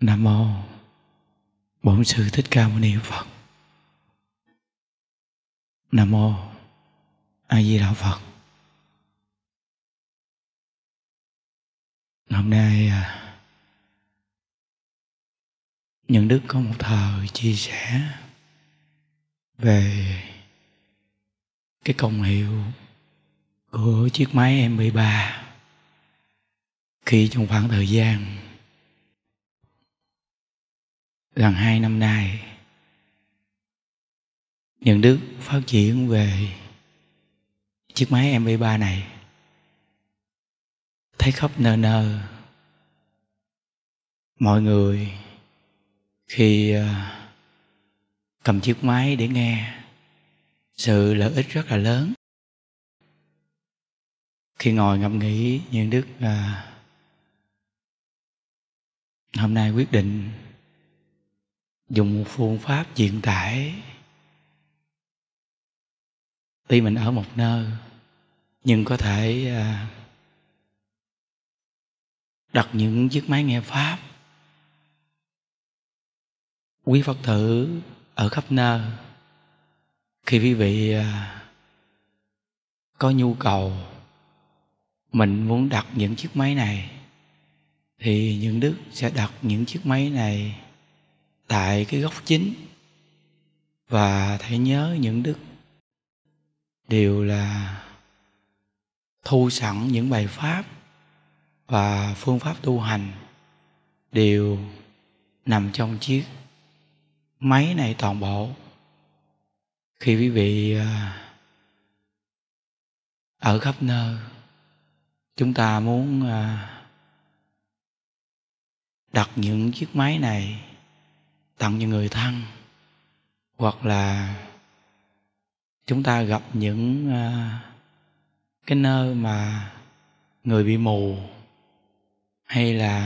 Nam mô Bổn sư Thích Ca Mâu Ni Phật. Nam mô A Di Đà Phật. Hôm nay à, những đức có một thời chia sẻ về cái công hiệu của chiếc máy MP3 khi trong khoảng thời gian gần hai năm nay những đức phát triển về chiếc máy mp3 này thấy khắp nơ nơ, mọi người khi ờ, cầm chiếc máy để nghe sự lợi ích rất là lớn khi ngồi ngẫm nghĩ những đức à, ờ, hôm nay quyết định dùng phương pháp diện tải tuy mình ở một nơi nhưng có thể à, đặt những chiếc máy nghe pháp quý phật tử ở khắp nơi khi quý vị à, có nhu cầu mình muốn đặt những chiếc máy này thì những đức sẽ đặt những chiếc máy này tại cái gốc chính và hãy nhớ những đức đều là thu sẵn những bài pháp và phương pháp tu hành đều nằm trong chiếc máy này toàn bộ khi quý vị à, ở khắp nơi chúng ta muốn à, đặt những chiếc máy này tặng cho người thân hoặc là chúng ta gặp những à, cái nơi mà người bị mù hay là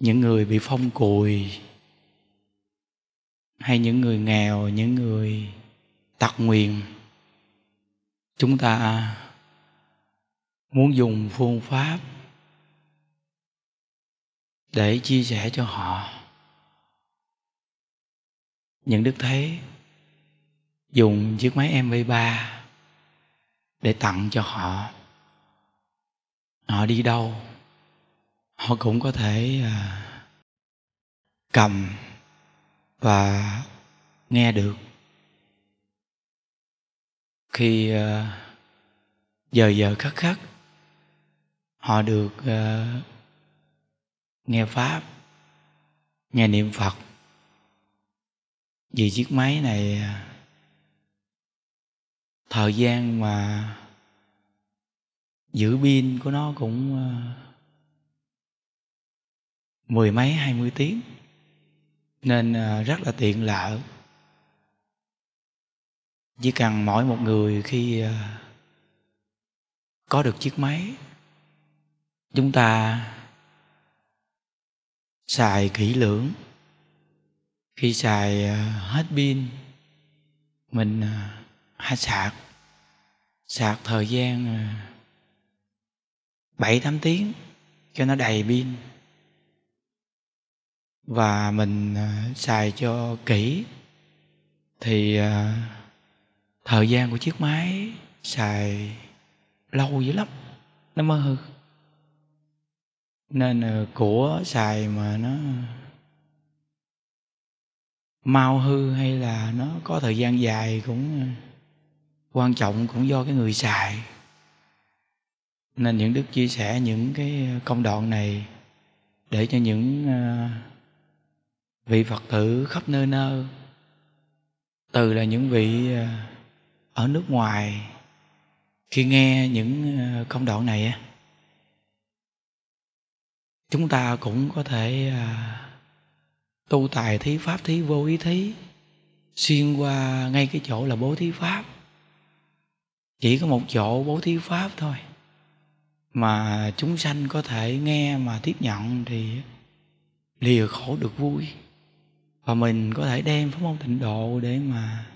những người bị phong cùi hay những người nghèo những người tật nguyền chúng ta muốn dùng phương pháp để chia sẻ cho họ những đức thế dùng chiếc máy mv3 để tặng cho họ họ đi đâu họ cũng có thể à, cầm và nghe được khi à, giờ giờ khắc khắc họ được à, nghe pháp nghe niệm phật vì chiếc máy này thời gian mà giữ pin của nó cũng ờ, mười mấy hai mươi tiếng nên ờ, rất là tiện lợi chỉ cần mỗi một người khi ờ, có được chiếc máy chúng ta xài kỹ lưỡng khi xài à, hết pin mình à, hay sạc sạc thời gian à, bảy tám tiếng cho nó đầy pin và mình xài cho kỹ thì thời gian của chiếc máy xài lâu dữ lắm nó mới hư nên ờ, của xài mà nó mau hư hay là nó có thời gian dài cũng ờ, quan trọng cũng do cái người xài nên những đức chia sẻ những cái ờ, công đoạn này để cho những vị phật tử khắp nơi nơi từ là những vị ở nước ngoài khi nghe những công đoạn này á chúng ta cũng có thể à, tu tài thí pháp thí vô ý thí xuyên qua ngay cái chỗ là bố thí pháp chỉ có một chỗ bố thí pháp thôi mà chúng sanh có thể nghe mà tiếp nhận thì lìa khổ được vui và mình có thể đem pháp môn tịnh độ để mà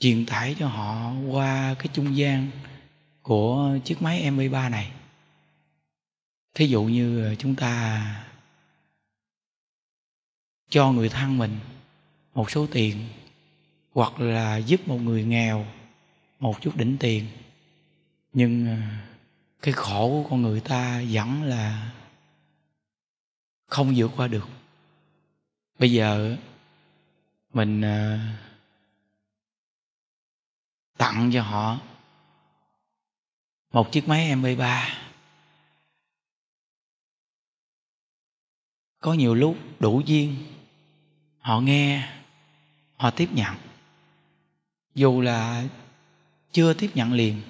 truyền tải cho họ qua cái trung gian của chiếc máy mp 3 này thí dụ như ờ, chúng ta cho người thân mình một số tiền hoặc là giúp một người nghèo một chút đỉnh tiền nhưng ờ, cái khổ của con người ta vẫn là không vượt qua được bây giờ mình ờ, tặng cho họ một chiếc máy mp 3 có nhiều lúc đủ duyên họ nghe họ tiếp nhận dù là chưa tiếp nhận liền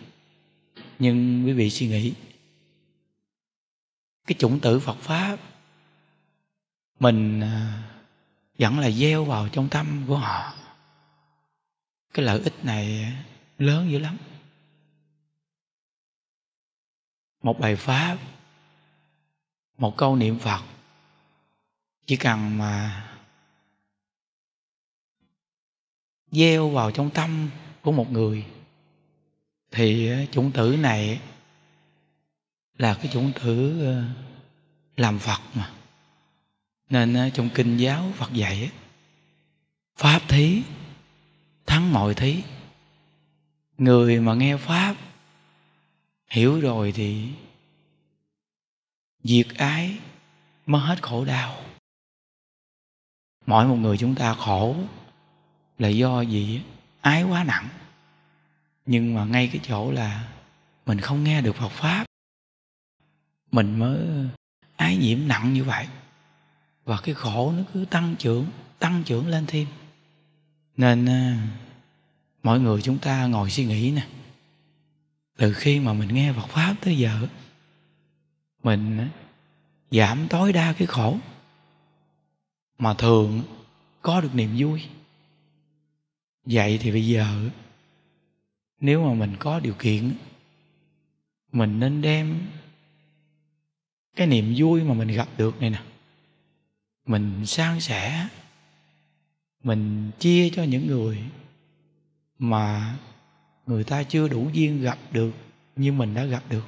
nhưng quý vị suy nghĩ cái chủng tử phật pháp mình à, vẫn là gieo vào trong tâm của họ cái lợi ích này lớn dữ lắm một bài pháp một câu niệm phật chỉ cần mà gieo vào trong tâm của một người thì ờ, chủng tử này là cái chủng tử ờ, làm phật mà nên ờ, trong kinh giáo phật dạy pháp thí thắng mọi thí người mà nghe pháp hiểu rồi thì diệt ái mới hết khổ đau mỗi một người chúng ta khổ là do gì ái quá nặng nhưng mà ngay cái chỗ là mình không nghe được Phật pháp mình mới ái nhiễm nặng như vậy và cái khổ nó cứ tăng trưởng tăng trưởng lên thêm nên à, mọi người chúng ta ngồi suy nghĩ nè từ khi mà mình nghe Phật pháp tới giờ mình à, giảm tối đa cái khổ mà thường có được niềm vui vậy thì bây giờ nếu mà mình có điều kiện mình nên đem cái niềm vui mà mình gặp được này nè mình san sẻ mình chia cho những người mà người ta chưa đủ duyên gặp được như mình đã gặp được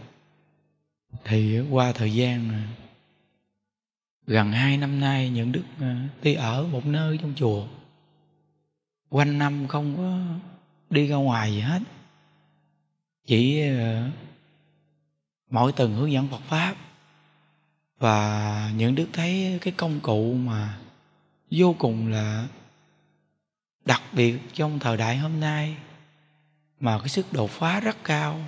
thì qua thời gian gần hai năm nay những đức ờ, đi ở một nơi trong chùa quanh năm không có đi ra ngoài gì hết chỉ ờ, mỗi tuần hướng dẫn Phật pháp và những đức thấy cái công cụ mà vô cùng là đặc biệt trong thời đại hôm nay mà cái sức đột phá rất cao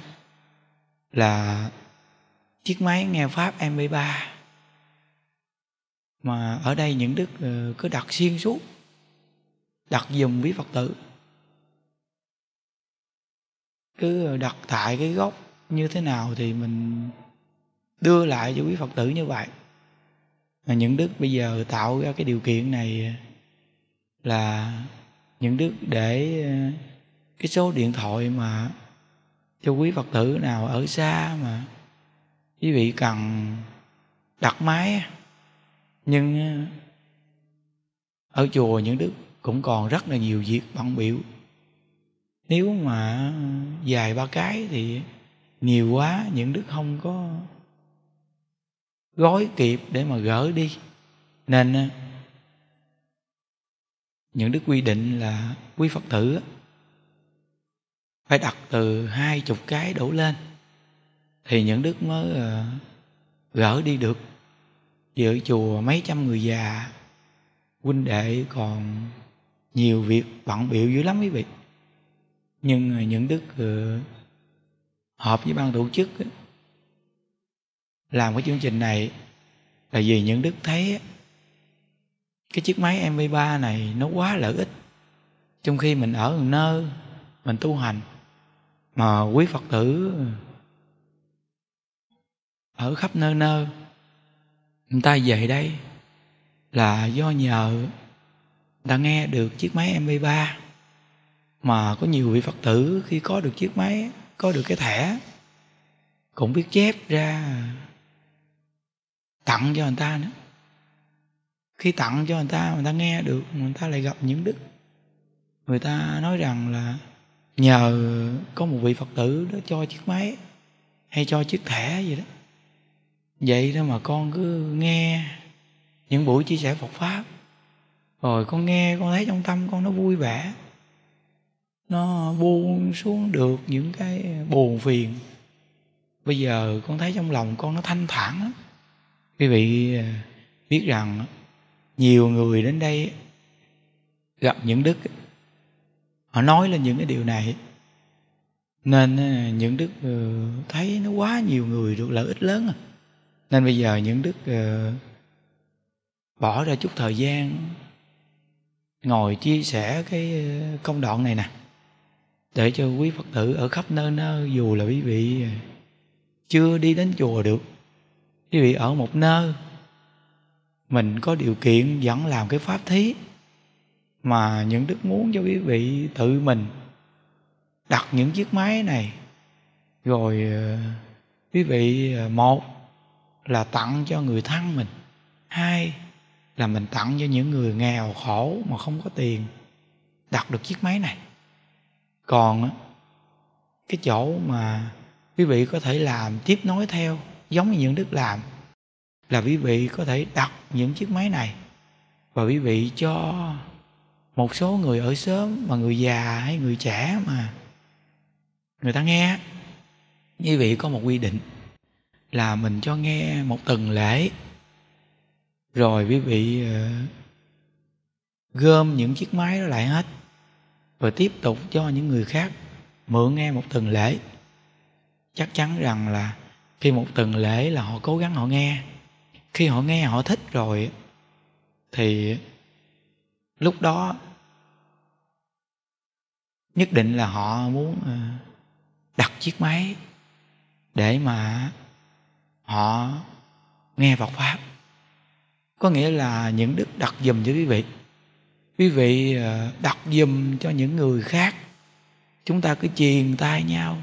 là chiếc máy nghe pháp MP3 mà ở đây những đức ờ, cứ đặt xuyên suốt đặt dùng quý phật tử cứ đặt tại cái gốc như thế nào thì mình đưa lại cho quý phật tử như vậy mà những đức bây giờ tạo ra cái điều kiện này là những đức để ờ, cái số điện thoại mà cho quý phật tử nào ở xa mà quý vị cần đặt máy nhưng ờ, ở chùa những đức cũng còn rất là nhiều việc bận biểu nếu mà dài ba cái thì nhiều quá những đức không có gói kịp để mà gỡ đi nên ờ, những đức quy định là quý phật tử phải đặt từ hai chục cái đổ lên thì những đức mới ờ, gỡ đi được dự chùa mấy trăm người già huynh đệ còn nhiều việc bận biểu dữ lắm quý vị nhưng những đức ờ, hợp với ban tổ chức làm cái chương trình này là vì những đức thấy cái chiếc máy mv 3 này nó quá lợi ích trong khi mình ở một nơi mình tu hành mà quý phật tử ở khắp nơi nơi người ta về đây là do nhờ đã nghe được chiếc máy mp3 mà có nhiều vị phật tử khi có được chiếc máy có được cái thẻ cũng biết chép ra tặng cho người ta nữa khi tặng cho người ta người ta nghe được người ta lại gặp những đức người ta nói rằng là nhờ có một vị phật tử đó cho chiếc máy hay cho chiếc thẻ gì đó vậy đó mà con cứ nghe những buổi chia sẻ Phật pháp rồi con nghe con thấy trong tâm con nó vui vẻ nó buông xuống được những cái buồn phiền bây giờ con thấy trong lòng con nó thanh thản lắm quý vị à, biết rằng nhiều người đến đây gặp những đức họ nói lên những cái điều này nên à, những đức ừ, thấy nó quá nhiều người được lợi ích lớn à nên bây giờ những đức ờ, bỏ ra chút thời gian ngồi chia sẻ cái ờ, công đoạn này nè để cho quý phật tử ở khắp nơi nơi dù là quý vị chưa đi đến chùa được quý vị ở một nơi mình có điều kiện vẫn làm cái pháp thí mà những đức muốn cho quý vị tự mình đặt những chiếc máy này rồi ờ, quý vị một là tặng cho người thân mình hai là mình tặng cho những người nghèo khổ mà không có tiền đặt được chiếc máy này còn cái chỗ mà quý vị có thể làm tiếp nối theo giống như những đức làm là quý vị có thể đặt những chiếc máy này và quý vị cho một số người ở sớm mà người già hay người trẻ mà người ta nghe quý vị có một quy định là mình cho nghe một tuần lễ rồi quý vị ờ, gom những chiếc máy đó lại hết rồi tiếp tục cho những người khác mượn nghe một tuần lễ chắc chắn rằng là khi một tuần lễ là họ cố gắng họ nghe khi họ nghe họ thích rồi thì lúc đó nhất định là họ muốn ờ, đặt chiếc máy để mà họ nghe phật pháp có nghĩa là những đức đặt dùm cho quý vị quý vị ờ, đặt dùm cho những người khác chúng ta cứ truyền tay nhau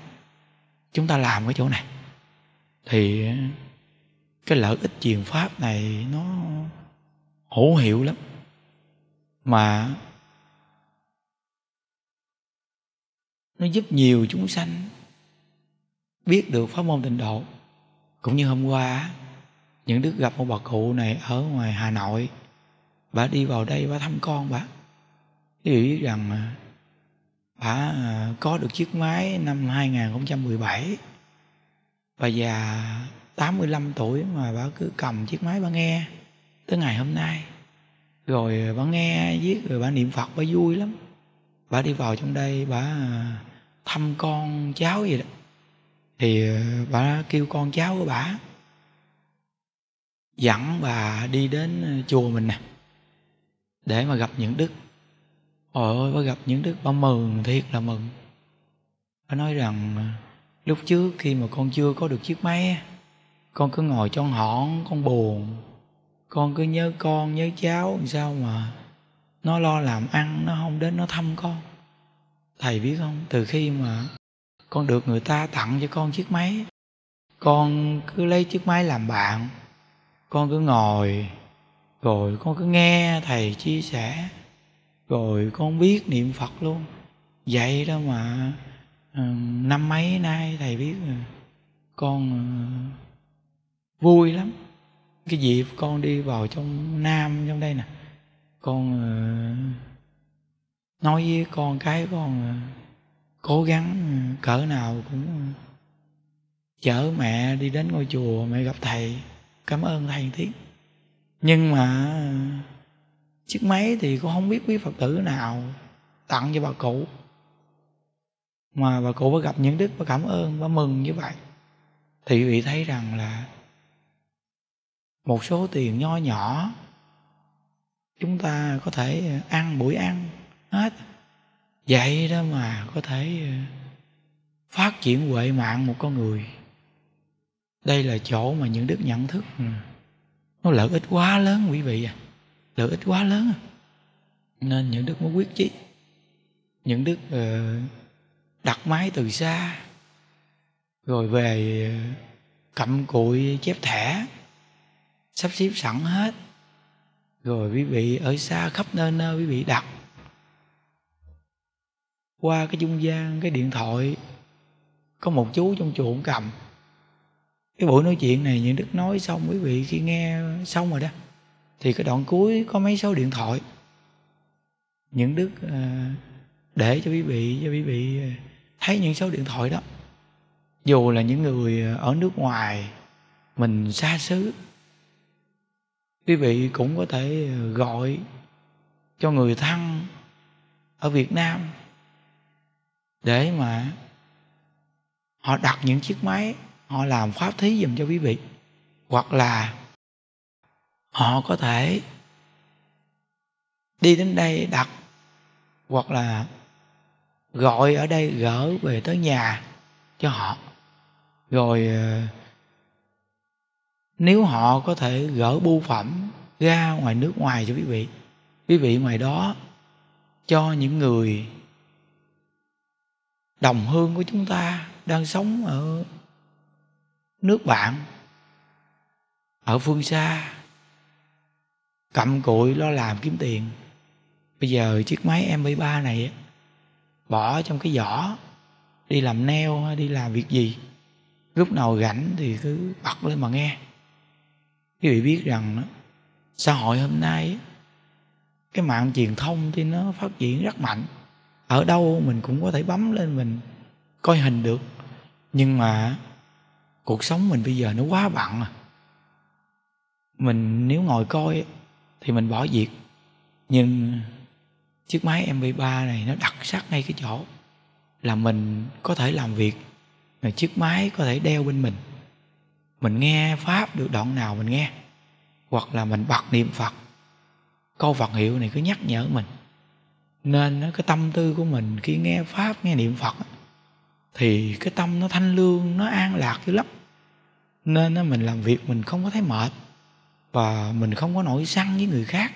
chúng ta làm cái chỗ này thì ờ, cái lợi ích truyền pháp này nó hữu hiệu lắm mà nó giúp nhiều chúng sanh biết được pháp môn tịnh độ cũng như hôm qua những đứa gặp một bà cụ này ở ngoài hà nội bà đi vào đây bà thăm con bà quý vị biết rằng bà à, có được chiếc máy năm 2017 bà già 85 tuổi mà bà cứ cầm chiếc máy bà nghe tới ngày hôm nay rồi bà nghe viết rồi bà niệm phật bà vui lắm bà đi vào trong đây bà à, thăm con cháu gì đó thì ờ, bà kêu con cháu của bà dẫn bà đi đến ờ, chùa mình nè để mà gặp những đức ôi ôi bà gặp những đức bà mừng thiệt là mừng bà nói rằng ờ, lúc trước khi mà con chưa có được chiếc máy con cứ ngồi trong hõn con buồn con cứ nhớ con nhớ cháu làm sao mà nó lo làm ăn nó không đến nó thăm con thầy biết không từ khi mà con được người ta tặng cho con chiếc máy con cứ lấy chiếc máy làm bạn con cứ ngồi rồi con cứ nghe thầy chia sẻ rồi con biết niệm phật luôn vậy đó mà ờ, năm mấy nay thầy biết con ờ, vui lắm cái dịp con đi vào trong nam trong đây nè con ờ, nói với con cái con cố gắng cỡ nào cũng chở mẹ đi đến ngôi chùa mẹ gặp thầy cảm ơn thầy tiếng nhưng mà chiếc máy thì cũng không biết quý phật tử nào tặng cho bà cụ mà bà cụ bà gặp những đức bà cảm ơn bà mừng như vậy thì vị thấy rằng là một số tiền nho nhỏ chúng ta có thể ăn buổi ăn hết vậy đó mà có thể ờ, phát triển huệ mạng một con người đây là chỗ mà những đức nhận thức ừ, nó lợi ích quá lớn quý vị à lợi ích quá lớn à. nên những đức mới quyết chí những đức ờ, đặt máy từ xa rồi về ờ, cặm cụi chép thẻ sắp xếp sẵn hết rồi quý vị ở xa khắp nơi nơi quý vị đặt qua cái trung gian cái điện thoại có một chú trong chùa cũng cầm cái buổi nói chuyện này những đức nói xong quý vị khi nghe xong rồi đó thì cái đoạn cuối có mấy số điện thoại những đức à, để cho quý vị cho quý vị à, thấy những số điện thoại đó dù là những người ở nước ngoài mình xa xứ quý vị cũng có thể à, gọi cho người thân ở việt nam để mà họ đặt những chiếc máy họ làm pháp thí dùm cho quý vị hoặc là họ có thể đi đến đây đặt hoặc là gọi ở đây gỡ về tới nhà cho họ rồi ờ, nếu họ có thể gỡ bưu phẩm ra ngoài nước ngoài cho quý vị quý vị ngoài đó cho những người đồng hương của chúng ta đang sống ở nước bạn ở phương xa cặm cụi lo làm kiếm tiền bây giờ chiếc máy mp3 này bỏ trong cái vỏ đi làm neo hay đi làm việc gì lúc nào rảnh thì cứ bật lên mà nghe quý vị biết rằng xã hội hôm nay cái mạng truyền thông thì nó phát triển rất mạnh ở đâu mình cũng có thể bấm lên mình coi hình được nhưng mà cuộc sống mình bây giờ nó quá bận à mình nếu ngồi coi thì mình bỏ việc nhưng chiếc máy mp3 này nó đặc sắc ngay cái chỗ là mình có thể làm việc rồi chiếc máy có thể đeo bên mình mình nghe pháp được đoạn nào mình nghe hoặc là mình bật niệm phật câu phật hiệu này cứ nhắc nhở mình nên cái tâm tư của mình khi nghe pháp nghe niệm phật thì cái tâm nó thanh lương nó an lạc dữ lắm nên mình làm việc mình không có thấy mệt và mình không có nổi săn với người khác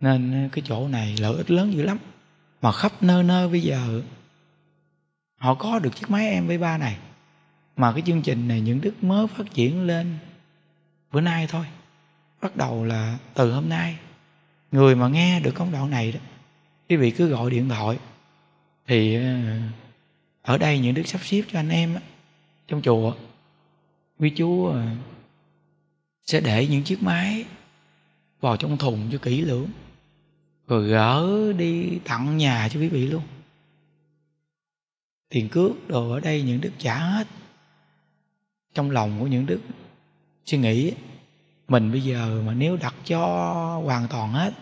nên cái chỗ này lợi ích lớn dữ lắm mà khắp nơi nơi bây giờ họ có được chiếc máy mp ba này mà cái chương trình này những đức mới phát triển lên bữa nay thôi bắt đầu là từ hôm nay người mà nghe được công đoạn này đó quý vị cứ gọi điện thoại thì ờ, ở đây những đức sắp xếp cho anh em trong chùa quý chú ờ, sẽ để những chiếc máy vào trong thùng cho kỹ lưỡng rồi gỡ đi tặng nhà cho quý vị luôn tiền cước đồ ở đây những đức trả hết trong lòng của những đức suy nghĩ mình bây giờ mà nếu đặt cho hoàn toàn hết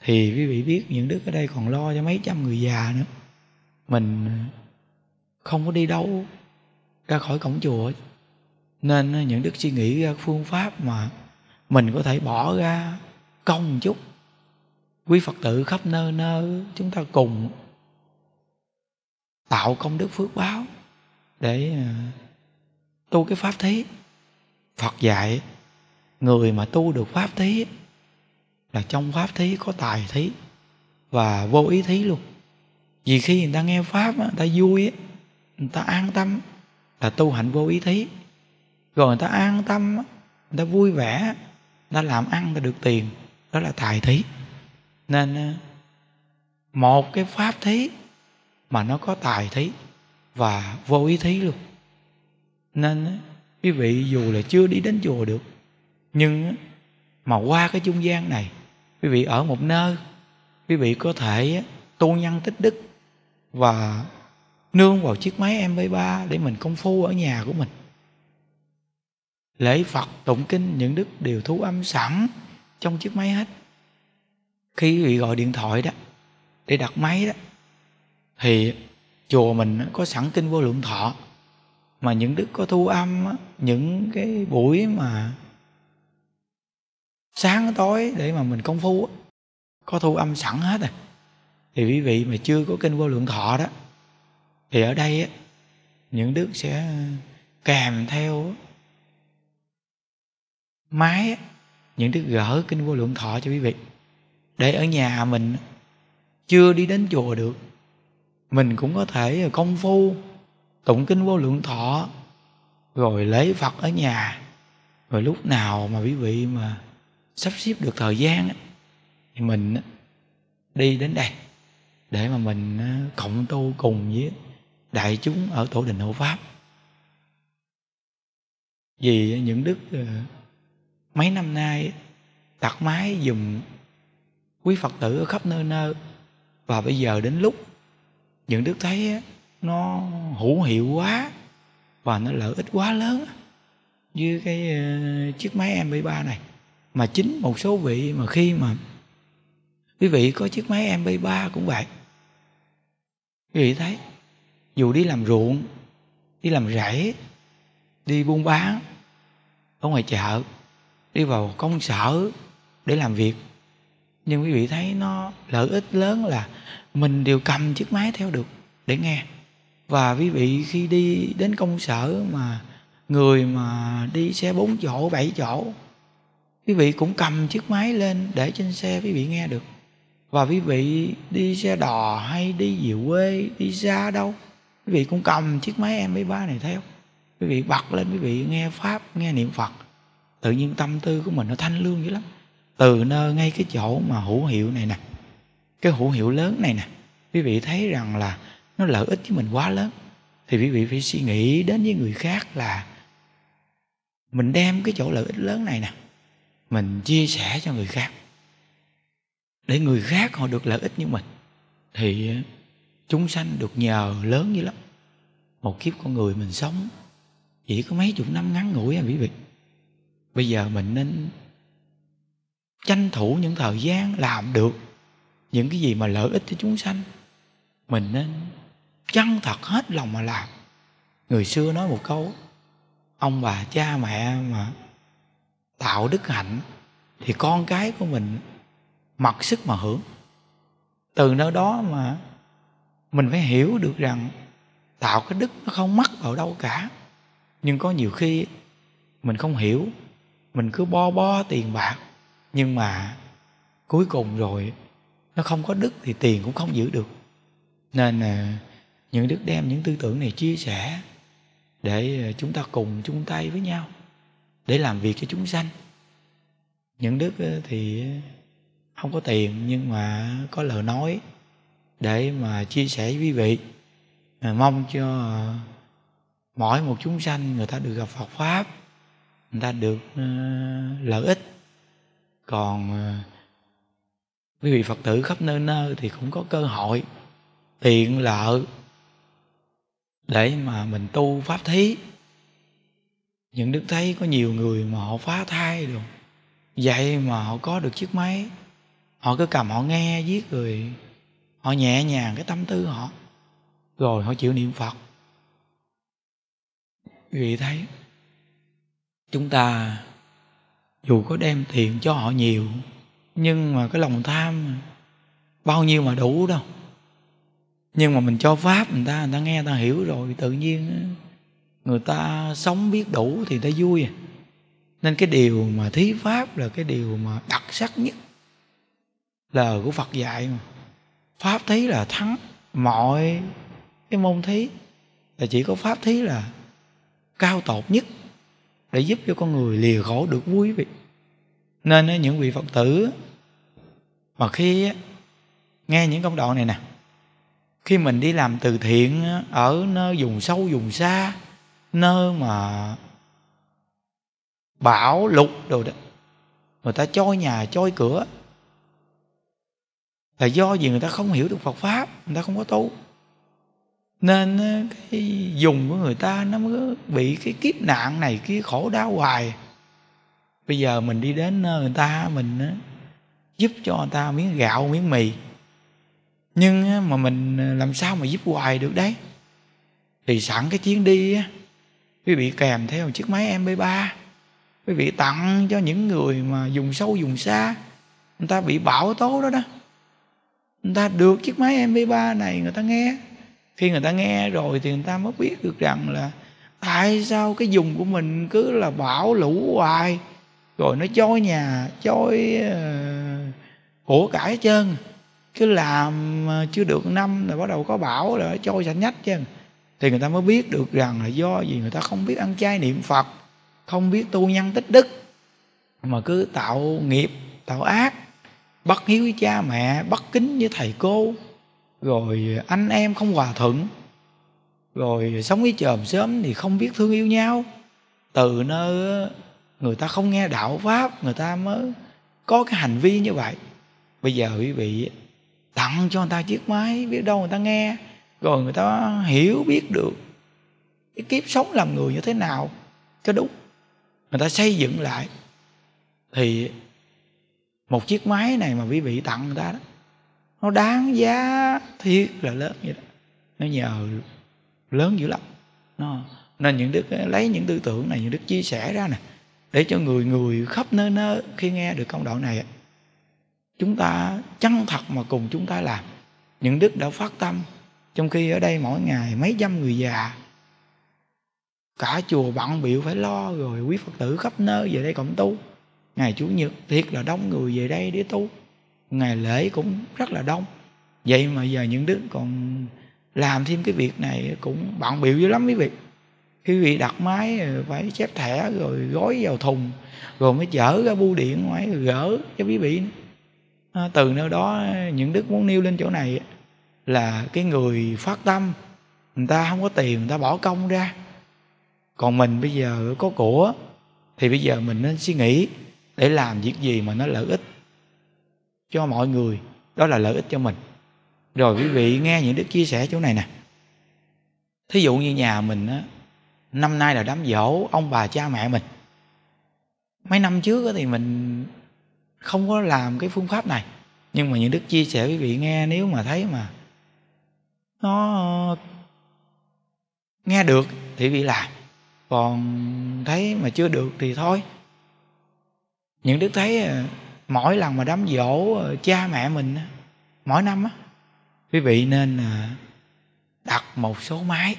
thì quý vị biết những đức ở đây còn lo cho mấy trăm người già nữa mình không có đi đâu ra khỏi cổng chùa nên những đức suy nghĩ ra phương pháp mà mình có thể bỏ ra công một chút quý phật tử khắp nơi nơi chúng ta cùng tạo công đức phước báo để à, tu cái pháp thế phật dạy người mà tu được pháp thế là trong pháp thí có tài thí và vô ý thí luôn vì khi người ta nghe pháp người ta vui người ta an tâm là tu hạnh vô ý thí rồi người ta an tâm người ta vui vẻ người ta làm ăn người ta được tiền đó là tài thí nên ờ, một cái pháp thí mà nó có tài thí và vô ý thí luôn nên ờ, quý vị dù là chưa đi đến chùa được nhưng ờ, mà qua cái trung gian này quý vị ở một nơi quý vị có thể tu nhân tích đức và nương vào chiếc máy mp3 để mình công phu ở nhà của mình lễ phật tụng kinh những đức đều thu âm sẵn trong chiếc máy hết khi quý vị gọi điện thoại đó để đặt máy đó thì chùa mình có sẵn kinh vô lượng thọ mà những đức có thu âm những cái buổi mà sáng tối để mà mình công phu có thu âm sẵn hết rồi thì quý vị mà chưa có kinh vô lượng thọ đó thì ở đây những đức sẽ kèm theo máy những đức gỡ kinh vô lượng thọ cho quý vị để ở nhà mình chưa đi đến chùa được mình cũng có thể công phu tụng kinh vô lượng thọ rồi lấy phật ở nhà rồi lúc nào mà quý vị mà sắp xếp được thời gian thì mình đi đến đây để mà mình cộng tu cùng với đại chúng ở tổ đình hộ pháp vì những đức ờ, mấy năm nay tặc máy dùng quý phật tử ở khắp nơi nơi và bây giờ đến lúc những đức thấy nó hữu hiệu quá và nó lợi ích quá lớn như cái ờ, chiếc máy mp 3 này mà chính một số vị mà khi mà quý vị có chiếc máy MP3 cũng vậy quý vị thấy dù đi làm ruộng đi làm rẫy đi buôn bán ở ngoài chợ đi vào công sở để làm việc nhưng quý vị thấy nó lợi ích lớn là mình đều cầm chiếc máy theo được để nghe và quý vị khi đi đến công sở mà người mà đi xe bốn chỗ bảy chỗ quý vị cũng cầm chiếc máy lên để trên xe quý vị nghe được và quý vị đi xe đò hay đi về quê đi xa đâu quý vị cũng cầm chiếc máy mp ba này theo quý vị bật lên quý vị nghe pháp nghe niệm phật tự nhiên tâm tư của mình nó thanh lương dữ lắm từ nơi ngay cái chỗ mà hữu hiệu này nè cái hữu hiệu lớn này nè quý vị thấy rằng là nó lợi ích với mình quá lớn thì quý vị phải suy nghĩ đến với người khác là mình đem cái chỗ lợi ích lớn này nè mình chia sẻ cho người khác để người khác họ được lợi ích như mình thì ờ, chúng sanh được nhờ lớn như lắm một kiếp con người mình sống chỉ có mấy chục năm ngắn ngủi à quý vị bây giờ mình nên tranh thủ những thời gian làm được những cái gì mà lợi ích cho chúng sanh mình nên chân thật hết lòng mà làm người xưa nói một câu ông bà cha mẹ mà tạo đức hạnh thì con cái của mình mặc sức mà hưởng từ nơi đó mà mình phải hiểu được rằng tạo cái đức nó không mắc vào đâu cả nhưng có nhiều khi mình không hiểu mình cứ bo bo tiền bạc nhưng mà cuối cùng rồi nó không có đức thì tiền cũng không giữ được nên những đức đem những tư tưởng này chia sẻ để ờ, chúng ta cùng chung tay với nhau để làm việc cho chúng sanh những đức ờ, thì không có tiền nhưng mà có lời nói để mà chia sẻ với quý vị mong cho ờ, mỗi một chúng sanh người ta được gặp Phật pháp người ta được ờ, lợi ích còn quý vị Phật tử khắp nơi nơi thì cũng có cơ hội tiện lợi để mà mình tu pháp thí những đức thấy có nhiều người mà họ phá thai được vậy mà họ có được chiếc máy họ cứ cầm họ nghe viết rồi họ nhẹ nhàng cái tâm tư họ rồi họ chịu niệm phật quý vị thấy chúng ta dù có đem tiền cho họ nhiều nhưng mà cái lòng tham bao nhiêu mà đủ đâu nhưng mà mình cho pháp người ta người ta nghe người ta hiểu rồi tự nhiên người ta sống biết đủ thì người ta vui à. nên cái điều mà thí pháp là cái điều mà đặc sắc nhất là của phật dạy mà pháp thí là thắng mọi cái môn thí là chỉ có pháp thí là cao tột nhất để giúp cho con người lìa khổ được vui vị nên những vị phật tử mà khi nghe những công đoạn này nè khi mình đi làm từ thiện ở nơi vùng sâu vùng xa nơi mà bão lục đồ đó người ta choi nhà choi cửa là do gì người ta không hiểu được Phật pháp người ta không có tu nên ờ, cái dùng của người ta nó mới bị cái kiếp nạn này kia khổ đau hoài bây giờ mình đi đến nơi người ta mình ờ, giúp cho người ta miếng gạo miếng mì nhưng ờ, mà mình làm sao mà giúp hoài được đấy thì sẵn cái chuyến đi quý vị kèm theo chiếc máy mp3 quý vị tặng cho những người mà dùng sâu dùng xa người ta bị bão tố đó đó người ta được chiếc máy mp3 này người ta nghe khi người ta nghe rồi thì người ta mới biết được rằng là tại sao cái dùng của mình cứ là bão lũ hoài rồi nó chói nhà chói uh, ờ, của cải hết trơn cứ làm ờ, chưa được năm rồi bắt đầu có bão rồi nó trôi sạch nhách chứ thì người ta mới biết được rằng là do gì người ta không biết ăn chay niệm phật không biết tu nhân tích đức mà cứ tạo nghiệp tạo ác bất hiếu với cha mẹ bất kính với thầy cô rồi anh em không hòa thuận rồi sống với chòm sớm thì không biết thương yêu nhau từ nơi người ta không nghe đạo pháp người ta mới có cái hành vi như vậy bây giờ quý vị tặng cho người ta chiếc máy biết đâu người ta nghe rồi người ta hiểu biết được cái kiếp sống làm người như thế nào cho đúng người ta xây dựng lại thì một chiếc máy này mà quý vị tặng người ta đó nó đáng giá thiệt là lớn vậy đó nó nhờ lớn dữ lắm nó nên những đức lấy những tư tưởng này những đức chia sẻ ra nè để cho người người khắp nơi nơi khi nghe được công đạo này chúng ta chân thật mà cùng chúng ta làm những đức đã phát tâm trong khi ở đây mỗi ngày mấy trăm người già cả chùa bận biểu phải lo rồi quý phật tử khắp nơi về đây cộng tu ngày chủ nhật thiệt là đông người về đây để tu ngày lễ cũng rất là đông vậy mà giờ những đứa còn làm thêm cái việc này cũng bận biểu dữ lắm quý vị khi vị đặt máy phải chép thẻ rồi gói vào thùng rồi mới chở ra bưu điện ngoài gỡ cho quý vị à, từ nơi đó những đức muốn nêu lên chỗ này là cái người phát tâm người ta không có tiền người ta bỏ công ra còn mình bây giờ có của thì bây giờ mình nên suy nghĩ để làm việc gì mà nó lợi ích cho mọi người đó là lợi ích cho mình rồi quý vị nghe những đức chia sẻ chỗ này nè thí dụ như nhà mình á năm nay là đám dỗ ông bà cha mẹ mình mấy năm trước thì mình không có làm cái phương pháp này nhưng mà những đức chia sẻ quý vị nghe nếu mà thấy mà nó nghe được thì bị làm còn thấy mà chưa được thì thôi những đức thấy à, mỗi lần mà đám dỗ à, cha mẹ mình mỗi năm á quý vị nên à, đặt một số máy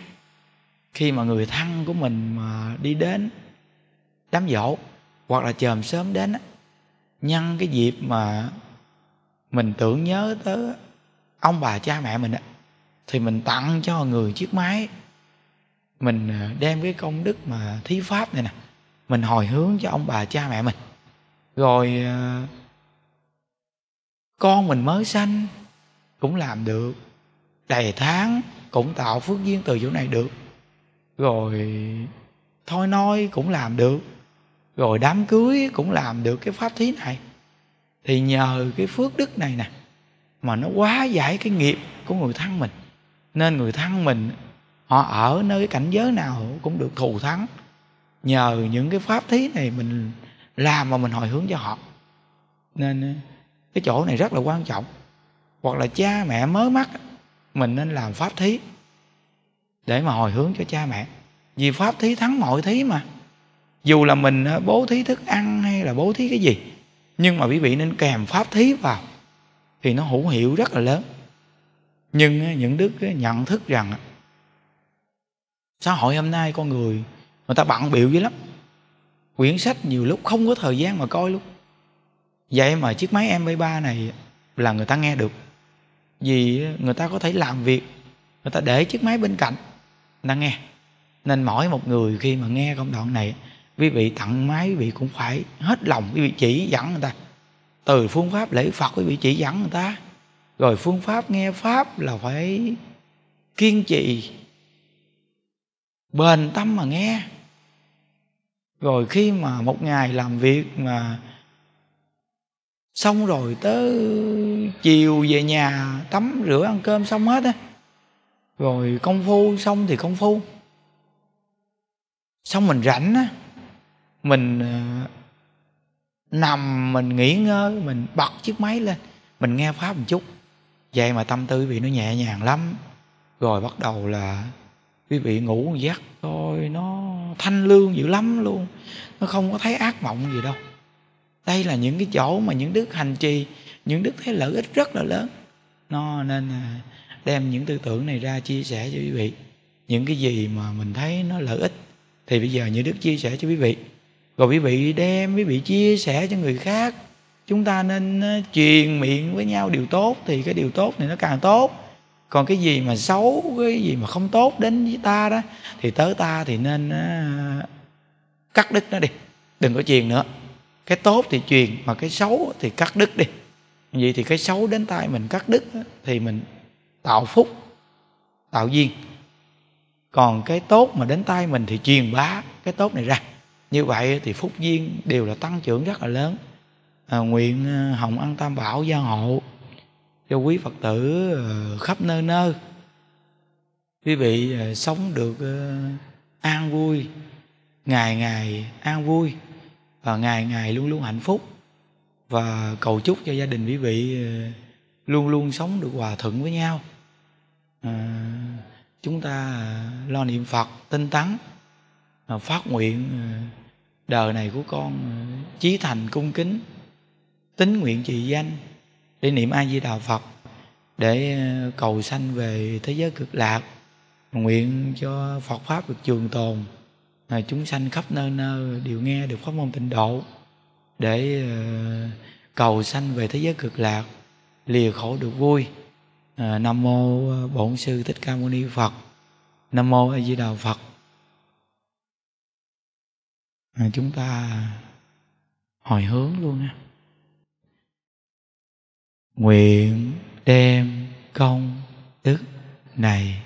khi mà người thân của mình mà đi đến đám dỗ hoặc là chờm sớm đến á nhân cái dịp mà mình tưởng nhớ tới ông bà cha mẹ mình á thì mình tặng cho người chiếc máy mình à, đem cái công đức mà thí pháp này nè mình hồi hướng cho ông bà cha mẹ mình rồi à, con mình mới sanh cũng làm được đầy tháng cũng tạo phước duyên từ chỗ này được rồi thôi noi cũng làm được rồi đám cưới cũng làm được cái pháp thí này thì nhờ cái phước đức này nè mà nó quá giải cái nghiệp của người thân mình nên người thân mình họ ở nơi cái cảnh giới nào cũng được thù thắng nhờ những cái pháp thí này mình làm mà mình hồi hướng cho họ nên ờ, cái chỗ này rất là quan trọng hoặc là cha mẹ mới mắc mình nên làm pháp thí để mà hồi hướng cho cha mẹ vì pháp thí thắng mọi thí mà dù là mình ờ, bố thí thức ăn hay là bố thí cái gì nhưng mà quý vị nên kèm pháp thí vào thì nó hữu hiệu rất là lớn nhưng những đức nhận thức rằng xã hội hôm nay con người người ta bận biểu dữ lắm quyển sách nhiều lúc không có thời gian mà coi luôn vậy mà chiếc máy mp3 này là người ta nghe được vì người ta có thể làm việc người ta để chiếc máy bên cạnh người ta nghe nên mỗi một người khi mà nghe công đoạn này quý vị tặng máy quý vị cũng phải hết lòng quý vị chỉ dẫn người ta từ phương pháp lễ phật quý vị chỉ dẫn người ta rồi phương pháp nghe pháp là phải kiên trì bền tâm mà nghe rồi khi mà một ngày làm việc mà xong rồi tới chiều về nhà tắm rửa ăn cơm xong hết á rồi công phu xong thì công phu xong mình rảnh á mình ờ, nằm mình nghỉ ngơi mình bật chiếc máy lên mình nghe pháp một chút vậy mà tâm tư quý vị nó nhẹ nhàng lắm rồi bắt đầu là quý vị ngủ giấc thôi nó thanh lương dữ lắm luôn nó không có thấy ác mộng gì đâu đây là những cái chỗ mà những đức hành trì những đức thấy lợi ích rất là lớn nó nên à, đem những tư tưởng này ra chia sẻ cho quý vị những cái gì mà mình thấy nó lợi ích thì bây giờ như đức chia sẻ cho quý vị rồi quý vị đem quý vị chia sẻ cho người khác chúng ta nên ờ, truyền miệng với nhau điều tốt thì cái điều tốt này nó càng tốt còn cái gì mà xấu cái gì mà không tốt đến với ta đó thì tới ta thì nên ờ, cắt đứt nó đi đừng có truyền nữa cái tốt thì truyền mà cái xấu thì cắt đứt đi vậy thì cái xấu đến tay mình cắt đứt thì mình tạo phúc tạo duyên còn cái tốt mà đến tay mình thì truyền bá cái tốt này ra như vậy thì phúc duyên đều là tăng trưởng rất là lớn à, nguyện à, hồng ăn tam bảo gia hộ cho quý phật tử à, khắp nơi nơi quý vị à, sống được an vui ngày ngày an vui và ngày ngày luôn luôn hạnh phúc và cầu chúc cho gia đình quý vị luôn luôn sống được hòa thuận với nhau à, chúng ta lo niệm phật tinh tấn phát nguyện đời này của con chí thành cung kính tính nguyện trì danh để niệm a di đà phật để ờ, cầu sanh về thế giới cực lạc nguyện cho phật pháp được trường tồn là chúng sanh khắp nơi nơi đều nghe được pháp môn tịnh độ để ờ, cầu sanh về thế giới cực lạc lìa khổ được vui ờ, nam mô bổn sư thích ca mâu ni phật nam mô a di đà phật chúng ta hồi hướng luôn ha nguyện đem công đức này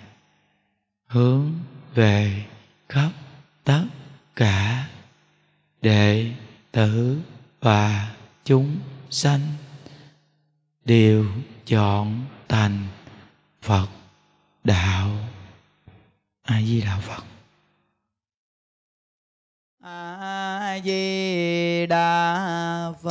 hướng về khắp tất cả đệ tử và chúng sanh đều chọn thành phật đạo a di đà phật a di đà phật